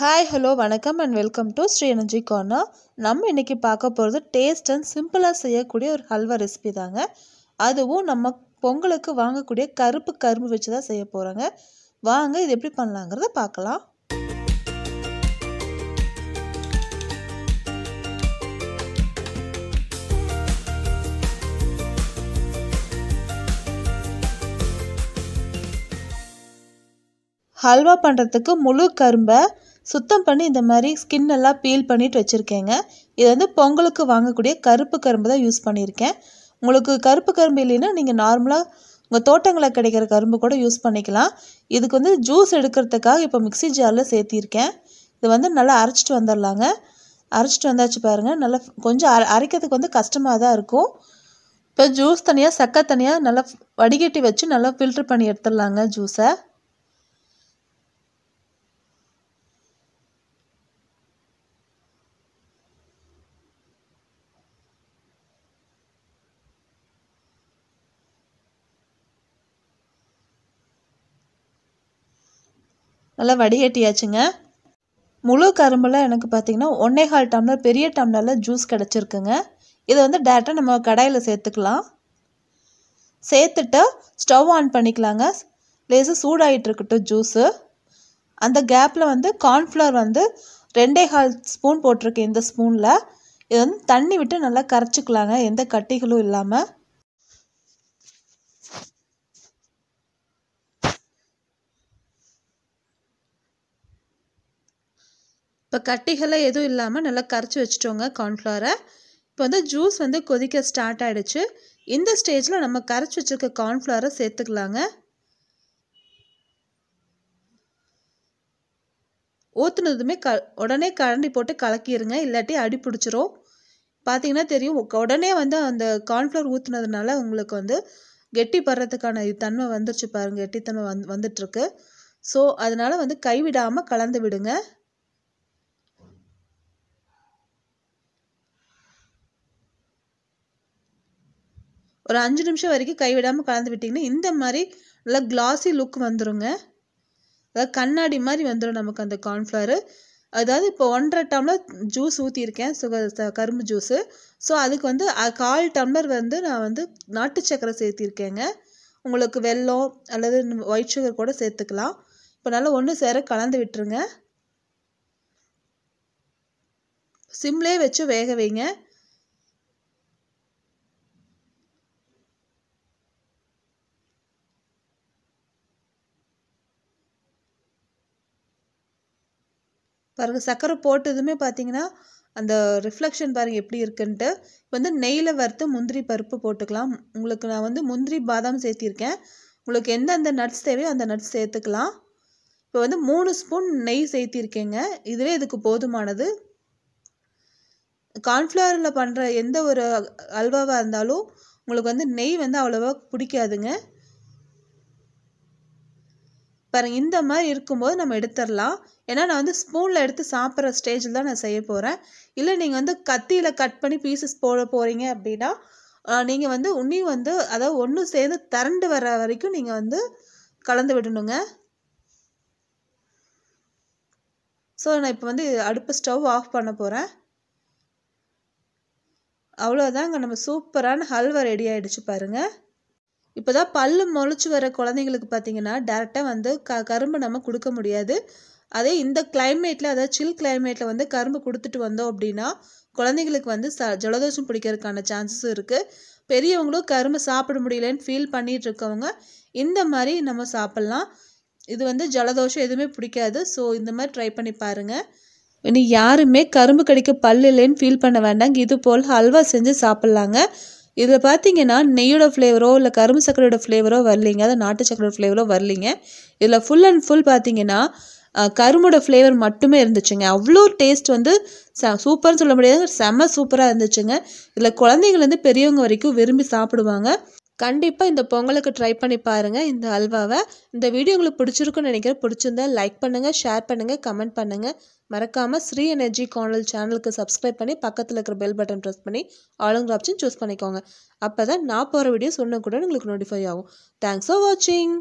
hi hello வணக்கம் and welcome to Sri energy corner நம்ம இன்றைக்கி பார்க்க போகிறது டேஸ்ட் அண்ட் சிம்பிளாக செய்யக்கூடிய ஒரு ஹல்வா ரெசிபி தாங்க அதுவும் நம்ம பொங்கலுக்கு வாங்கக்கூடிய கருப்பு கரும்பு வச்சு தான் செய்ய போகிறோங்க வாங்க இது எப்படி பண்ணலாங்கிறத பார்க்கலாம் ஹல்வா பண்ணுறதுக்கு முழு கரும்பை சுத்தம் பண்ணி இந்த மாதிரி ஸ்கின் எல்லாம் பீல் பண்ணிட்டு வச்சுருக்கேங்க இது வந்து பொங்கலுக்கு வாங்கக்கூடிய கருப்பு கரும்பு தான் யூஸ் பண்ணியிருக்கேன் உங்களுக்கு கருப்பு கரும்பு இல்லைன்னா நீங்கள் நார்மலாக உங்கள் தோட்டங்களில் கிடைக்கிற கரும்பு கூட யூஸ் பண்ணிக்கலாம் இதுக்கு வந்து ஜூஸ் எடுக்கிறதுக்காக இப்போ மிக்சி ஜாரில் சேர்த்திருக்கேன் இது வந்து நல்லா அரைச்சிட்டு வந்துடலாங்க அரைச்சிட்டு வந்தாச்சு பாருங்கள் நல்லா கொஞ்சம் அரைக்கிறதுக்கு வந்து கஷ்டமாக தான் இருக்கும் இப்போ ஜூஸ் தனியாக சக்கை தனியாக நல்லா வடிகட்டி வச்சு நல்லா ஃபில்ட்ரு பண்ணி எடுத்துடலாங்க ஜூஸை நல்லா வடிகட்டியாச்சுங்க முழு கரும்பில் எனக்கு பார்த்திங்கன்னா ஒன்றே கால் டம்ளர் பெரிய டம்ளரில் ஜூஸ் கிடச்சிருக்குங்க இதை வந்து டேரெக்டாக நம்ம கடையில் சேர்த்துக்கலாம் சேர்த்துட்டு ஸ்டவ் ஆன் பண்ணிக்கலாங்க லேசாக சூடாகிட்டு இருக்கட்டும் ஜூஸு அந்த கேப்பில் வந்து கார்ன்ஃப்ளவர் வந்து ரெண்டே கால் ஸ்பூன் போட்டிருக்கேன் இந்த ஸ்பூனில் இது வந்து தண்ணி விட்டு நல்லா கரைச்சிக்கலாங்க எந்த கட்டிகளும் இல்லாமல் இப்போ கட்டிகளை எதுவும் இல்லாமல் நல்லா கரைச்சி வச்சுட்டோங்க கார்ன்ஃப்ளவரை இப்போ வந்து ஜூஸ் வந்து கொதிக்க ஸ்டார்ட் ஆகிடுச்சு இந்த ஸ்டேஜில் நம்ம கரைச்சி வச்சுருக்க கார்ன்ஃப்ளவரை சேர்த்துக்கலாங்க ஊற்றுனதுமே க உடனே கரண்டி போட்டு கலக்கிடுங்க இல்லாட்டி அடி பிடிச்சிரும் பார்த்தீங்கன்னா தெரியும் உடனே வந்து அந்த கார்ன்ஃப்ளவர் ஊற்றுனதுனால உங்களுக்கு வந்து கெட்டி படுறதுக்கான தன்மை வந்துருச்சு பாருங்கள் கெட்டித்தன்மை வந் வந்துட்டுருக்கு ஸோ அதனால் வந்து கைவிடாமல் கலந்து விடுங்க ஒரு அஞ்சு நிமிஷம் வரைக்கும் கைவிடாமல் கலந்து விட்டிங்கன்னா இந்த மாதிரி நல்லா கிளாஸி லுக் வந்துடுங்க அதாவது கண்ணாடி மாதிரி வந்துடும் நமக்கு அந்த கார்ன்ஃப்ளவர் அதாவது இப்போ ஒன்றரை டம்ளர் ஜூஸ் ஊற்றியிருக்கேன் சுக கரும்பு ஜூஸு ஸோ அதுக்கு வந்து கால் டம்ளர் வந்து நான் வந்து நாட்டு சக்கரை சேர்த்திருக்கேங்க உங்களுக்கு வெல்லம் அல்லது ஒயிட் சுகர் கூட சேர்த்துக்கலாம் இப்போ நல்லா ஒன்று சேர கலந்து விட்டுருங்க சிம்லேயே வச்சு வேக வைங்க பாருங்கள் சர்க்கரை போட்டதுமே பார்த்தீங்கன்னா அந்த ரிஃப்ளெக்ஷன் பாருங்கள் எப்படி இருக்குன்ட்டு வந்து நெய்யில் வறுத்து முந்திரி பருப்பு போட்டுக்கலாம் உங்களுக்கு நான் வந்து முந்திரி பாதாம் சேர்த்திருக்கேன் உங்களுக்கு எந்தெந்த நட்ஸ் தேவையோ அந்த நட்ஸ் சேர்த்துக்கலாம் இப்போ வந்து மூணு ஸ்பூன் நெய் சேர்த்திருக்கேங்க இதுவே இதுக்கு போதுமானது கார்ன்ஃப்ளவரில் பண்ணுற எந்த ஒரு அல்வாவாக இருந்தாலும் உங்களுக்கு வந்து நெய் வந்து அவ்வளோவா பிடிக்காதுங்க பாருங்க இந்த மாதிரி இருக்கும்போது நம்ம எடுத்துடலாம் ஏன்னா நான் வந்து ஸ்பூனில் எடுத்து சாப்பிட்ற ஸ்டேஜில் தான் நான் செய்ய போகிறேன் இல்லை நீங்கள் வந்து கத்தியில் கட் பண்ணி பீசஸ் போட போகிறீங்க அப்படின்னா நீங்கள் வந்து உன்னையும் வந்து அதாவது ஒன்று சேர்ந்து திரண்டு வர வரைக்கும் நீங்கள் வந்து கலந்து விடணுங்க ஸோ நான் இப்போ வந்து அடுப்பு ஸ்டவ் ஆஃப் பண்ண போகிறேன் அவ்வளோதாங்க நம்ம சூப்பரான ஹல்வா ரெடி ஆகிடுச்சு பாருங்கள் இப்போ தான் பல்லு முளைச்சி வர குழந்தைங்களுக்கு பார்த்தீங்கன்னா டேரெக்டாக வந்து க கரும்பு நம்ம கொடுக்க முடியாது அதே இந்த கிளைமேட்டில் அதாவது சில் கிளைமேட்டில் வந்து கரும்பு கொடுத்துட்டு வந்தோம் அப்படின்னா குழந்தைங்களுக்கு வந்து ச ஜலதோஷம் பிடிக்கிறதுக்கான சான்சஸ் இருக்குது பெரியவங்களும் கரும்பு சாப்பிட முடியலன்னு ஃபீல் பண்ணிகிட்டு இருக்கவங்க இந்த மாதிரி நம்ம சாப்பிட்லாம் இது வந்து ஜலதோஷம் எதுவுமே பிடிக்காது ஸோ இந்த மாதிரி ட்ரை பண்ணி பாருங்கள் இனி யாருமே கரும்பு கடிக்க பல் இல்லைன்னு ஃபீல் பண்ண வேண்டாங்க இது போல் ஹல்வா செஞ்சு சாப்பிட்லாங்க இதில் பார்த்தீங்கன்னா நெய்யோட ஃப்ளேவரோ இல்லை கரும்பு சக்கரையோட ஃப்ளேவரோ வரலிங்க அதாவது நாட்டு சக்கரையோட ஃப்ளேவரோ வரலிங்க இதில் ஃபுல் அண்ட் ஃபுல் பார்த்தீங்கன்னா கரும்போட ஃப்ளேவர் மட்டுமே இருந்துச்சுங்க அவ்வளோ டேஸ்ட் வந்து ச சூப்பர்னு சொல்ல முடியாது செம்ம சூப்பராக இருந்துச்சுங்க இதில் குழந்தைங்கள்லேருந்து பெரியவங்க வரைக்கும் விரும்பி சாப்பிடுவாங்க கண்டிப்பாக இந்த பொங்கலுக்கு ட்ரை பண்ணி பாருங்கள் இந்த அல்வாவை இந்த வீடியோ உங்களுக்கு பிடிச்சிருக்குன்னு நினைக்கிறேன் பிடிச்சிருந்தா லைக் பண்ணுங்கள் ஷேர் பண்ணுங்கள் கமெண்ட் பண்ணுங்கள் மறக்காமல் ஸ்ரீ எனர்ஜி கார்னல் சேனலுக்கு சப்ஸ்கிரைப் பண்ணி பக்கத்தில் இருக்கிற பெல் பட்டன் ப்ரெஸ் பண்ணி ஆளுங்கிற ஆப்ஷன் சூஸ் பண்ணிக்கோங்க அப்போ தான் நான் போகிற வீடியோ சொன்ன கூட உங்களுக்கு நோட்டிஃபை ஆகும் தேங்க்ஸ் ஃபார் வாட்சிங்